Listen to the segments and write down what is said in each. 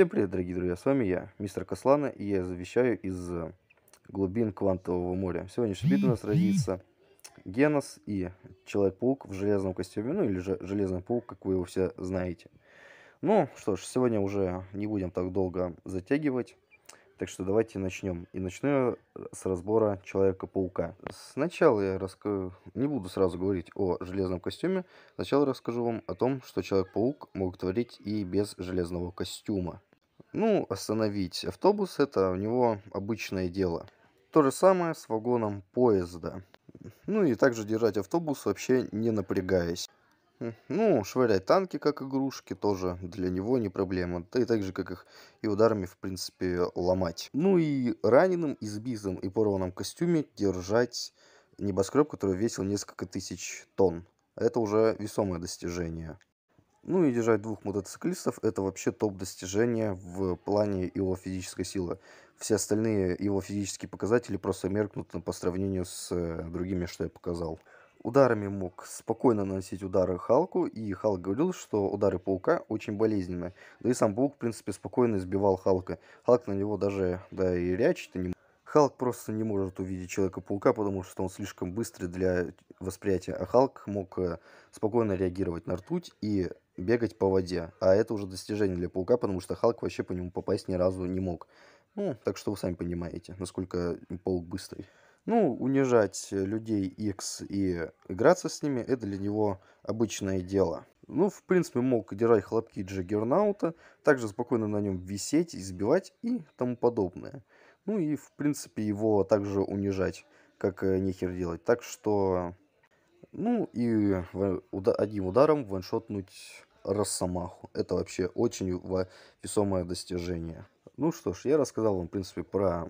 Всем привет, дорогие друзья, с вами я, мистер Кослана, и я завещаю из э, глубин Квантового моря. Сегодняшний битва у нас разится Генос и Человек-паук в железном костюме, ну или же Железный паук, как вы его все знаете. Ну что ж, сегодня уже не будем так долго затягивать, так что давайте начнем. И начну я э, с разбора Человека-паука. Сначала я раск... не буду сразу говорить о Железном костюме, сначала расскажу вам о том, что Человек-паук мог творить и без Железного костюма. Ну, остановить автобус это у него обычное дело. То же самое с вагоном поезда. Ну и также держать автобус вообще не напрягаясь. Ну, швырять танки как игрушки тоже для него не проблема. Да и так же, как их и ударами, в принципе, ломать. Ну и раненым, избитым и порванном костюме держать небоскреб, который весил несколько тысяч тонн. Это уже весомое достижение. Ну и держать двух мотоциклистов – это вообще топ достижение в плане его физической силы. Все остальные его физические показатели просто меркнут по сравнению с э, другими, что я показал. Ударами мог спокойно наносить удары Халку, и Халк говорил, что удары Паука очень болезненны. Да и сам Паук, в принципе, спокойно избивал Халка. Халк на него даже, да и рячить не Халк просто не может увидеть Человека-паука, потому что он слишком быстрый для восприятия, а Халк мог э, спокойно реагировать на ртуть и бегать по воде. А это уже достижение для паука, потому что Халк вообще по нему попасть ни разу не мог. Ну, так что вы сами понимаете, насколько паук быстрый. Ну, унижать людей X и играться с ними, это для него обычное дело. Ну, в принципе, мог держать хлопки Джаггернаута, также спокойно на нем висеть, избивать и тому подобное. Ну и, в принципе, его также унижать, как э, нехер делать. Так что, ну и одним ударом ваншотнуть Росомаху. Это вообще очень весомое достижение. Ну что ж, я рассказал вам, в принципе, про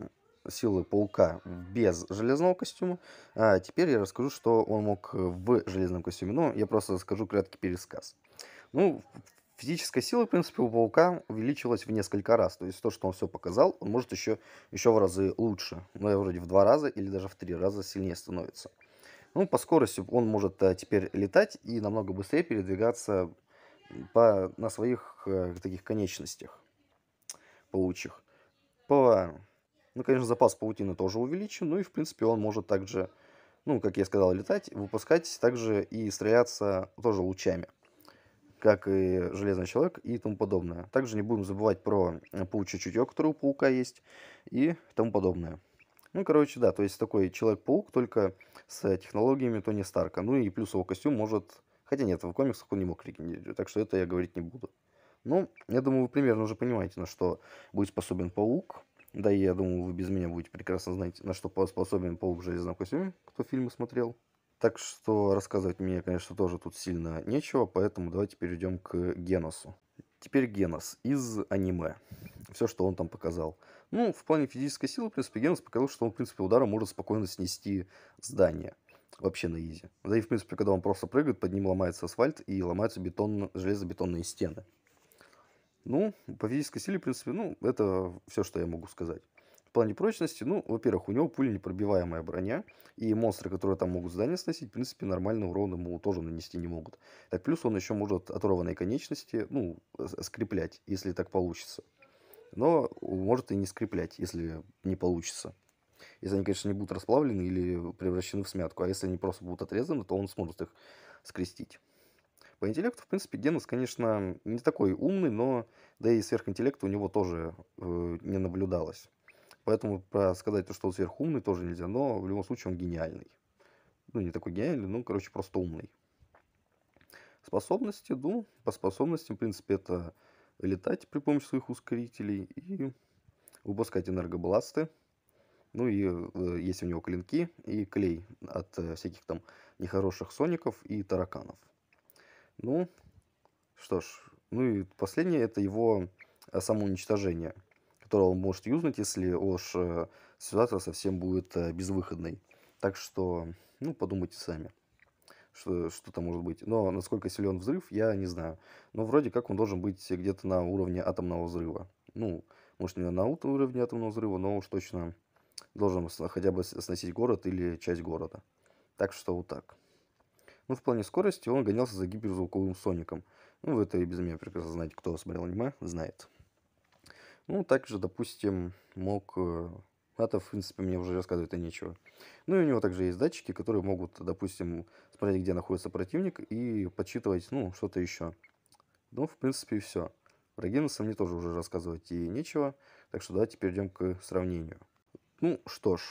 силы паука без железного костюма. А теперь я расскажу, что он мог в железном костюме. Ну, я просто расскажу краткий пересказ. Ну, физическая сила, в принципе, у паука увеличилась в несколько раз. То есть то, что он все показал, он может еще, еще в разы лучше. Ну, я вроде в два раза или даже в три раза сильнее становится. Ну, по скорости он может э, теперь летать и намного быстрее передвигаться по, на своих э, таких конечностях паучьих. По, ну, конечно, запас паутины тоже увеличен, ну и, в принципе, он может также, ну, как я сказал, летать, выпускать также и стреляться тоже лучами, как и Железный Человек и тому подобное. Также не будем забывать про э, паучье чутье, которое у паука есть, и тому подобное. Ну, короче, да, то есть такой Человек-паук, только с э, технологиями Тони Старка. Ну и плюс его костюм может Хотя нет, в комиксах он не мог регенерировать, так что это я говорить не буду. Ну, я думаю, вы примерно уже понимаете, на что будет способен паук. Да, и я думаю, вы без меня будете прекрасно знать, на что способен паук в железном костюме, кто фильмы смотрел. Так что рассказывать мне, конечно, тоже тут сильно нечего, поэтому давайте перейдем к Геносу. Теперь Генос из аниме. Все, что он там показал. Ну, в плане физической силы, в принципе, Генос показал, что он, в принципе, ударом может спокойно снести здание вообще на изи. Да и, в принципе, когда он просто прыгает, под ним ломается асфальт и ломаются бетон, железобетонные стены. Ну, по физической силе, в принципе, ну, это все, что я могу сказать. В плане прочности, ну, во-первых, у него пуля непробиваемая броня, и монстры, которые там могут здание сносить, в принципе, нормальный урон ему тоже нанести не могут. Так, плюс он еще может оторванные конечности, ну, скреплять, если так получится. Но может и не скреплять, если не получится. Если они, конечно, не будут расплавлены или превращены в смятку, а если они просто будут отрезаны, то он сможет их скрестить. По интеллекту, в принципе, Генос, конечно, не такой умный, но да и сверхинтеллекта у него тоже э, не наблюдалось. Поэтому сказать, то, что он сверхумный, тоже нельзя, но в любом случае он гениальный. Ну, не такой гениальный, но, короче, просто умный. Способности, ну, по способностям, в принципе, это летать при помощи своих ускорителей и выпускать энергобласты. Ну и э, есть у него клинки и клей от э, всяких там нехороших соников и тараканов. Ну, что ж. Ну и последнее, это его э, самоуничтожение, которое он может юзнуть, если уж э, ситуация совсем будет э, безвыходной. Так что, ну, подумайте сами, что, что там может быть. Но насколько силен взрыв, я не знаю. Но вроде как он должен быть где-то на уровне атомного взрыва. Ну, может, не на уровне атомного взрыва, но уж точно должен хотя бы сносить город или часть города. Так что вот так. Ну, в плане скорости он гонялся за гиперзвуковым Соником. Ну, вы это и без меня прекрасно знаете, кто смотрел аниме, знает. Ну, также, допустим, мог... Это, в принципе, мне уже рассказывать-то нечего. Ну, и у него также есть датчики, которые могут, допустим, смотреть, где находится противник, и подсчитывать, ну, что-то еще. Ну, в принципе, все. Про Геннесса мне тоже уже рассказывать и нечего, так что давайте перейдем к сравнению. Ну что ж,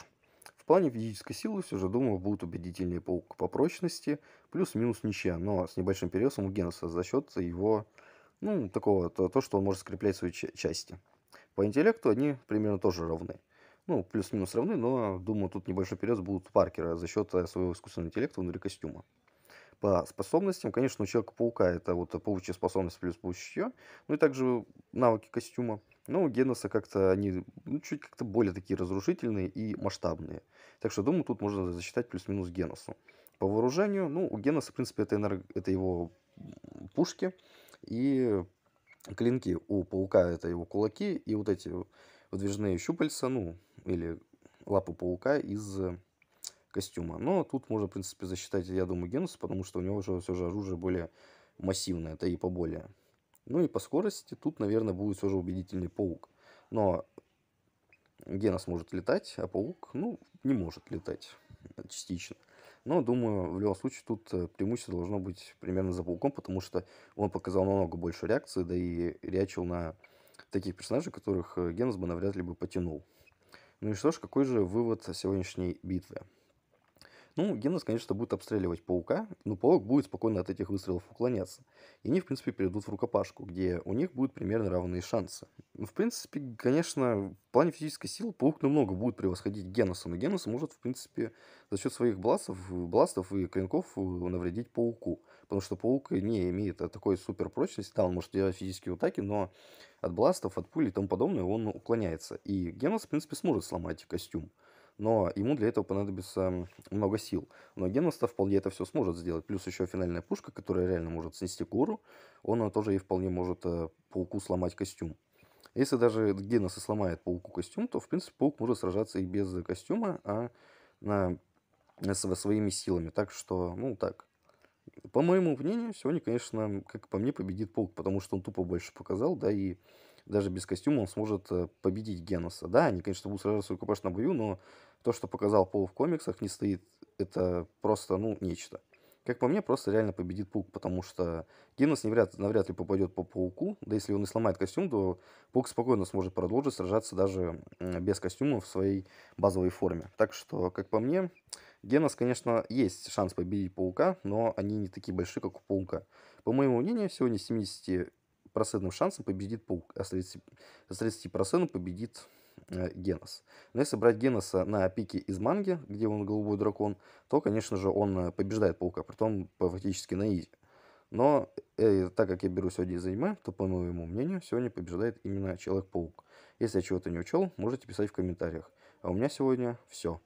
в плане физической силы все же, думаю, будут убедительнее паук по прочности, плюс-минус ничья, но с небольшим перевесом у Геноса за счет его, ну, такого, то, то что он может скреплять свои части. По интеллекту они примерно тоже равны. Ну, плюс-минус равны, но, думаю, тут небольшой перевес будут Паркера за счет э, своего искусственного интеллекта внутри костюма. По способностям, конечно, у Человека-паука это вот паучья способность плюс паучье, ну и также навыки костюма. Но у Геноса как-то они ну, чуть как-то более такие разрушительные и масштабные. Так что, думаю, тут можно засчитать плюс-минус Геносу. По вооружению, ну, у Геноса, в принципе, это, энерго... это его пушки и клинки. У паука это его кулаки и вот эти выдвижные щупальца, ну, или лапы паука из костюма. Но тут можно, в принципе, засчитать, я думаю, Генуса, потому что у него уже все же оружие более массивное, это и поболее. Ну и по скорости тут, наверное, будет все же убедительный паук. Но Генос может летать, а паук, ну, не может летать частично. Но, думаю, в любом случае тут э, преимущество должно быть примерно за пауком, потому что он показал намного больше реакции, да и реачил на таких персонажей, которых э, Генос бы навряд ли бы потянул. Ну и что ж, какой же вывод сегодняшней битвы? Ну, Генос, конечно, будет обстреливать паука, но паук будет спокойно от этих выстрелов уклоняться. И они, в принципе, перейдут в рукопашку, где у них будут примерно равные шансы. Ну, в принципе, конечно, в плане физической силы паук намного будет превосходить Геноса, но Генос может, в принципе, за счет своих бластов, бластов и клинков э, навредить пауку. Потому что паук не имеет такой супер прочности, да, он может делать физические атаки, но от бластов, от пули и тому подобное он уклоняется. И Генос, в принципе, сможет сломать костюм но ему для этого понадобится много сил. Но Генуста вполне это все сможет сделать. Плюс еще финальная пушка, которая реально может снести куру, он э, тоже ей вполне может э, пауку сломать костюм. Если даже Генос и сломает пауку костюм, то, в принципе, паук может сражаться и без костюма, а на, э, со своими силами. Так что, ну, так. По моему мнению, сегодня, конечно, как по мне, победит паук, потому что он тупо больше показал, да, и даже без костюма он сможет э, победить Геноса. Да, они, конечно, будут сражаться рукопашно на бою, но то, что показал Пол в комиксах, не стоит. Это просто, ну, нечто. Как по мне, просто реально победит Пук, потому что Генос навряд, навряд ли попадет по Пауку, да если он и сломает костюм, то Пук спокойно сможет продолжить сражаться даже без костюма в своей базовой форме. Так что, как по мне, Генос, конечно, есть шанс победить Паука, но они не такие большие, как у Паука. По моему мнению, сегодня 70 30% шансом победит Паук, а с 30%, с 30 победит э, Генос. Но если брать Геноса на пике из манги, где он голубой дракон, то, конечно же, он э, побеждает Паука, притом фактически на изи. Но э, так как я беру сегодня из аниме, то, по моему мнению, сегодня побеждает именно Человек-паук. Если я чего-то не учел, можете писать в комментариях. А у меня сегодня все.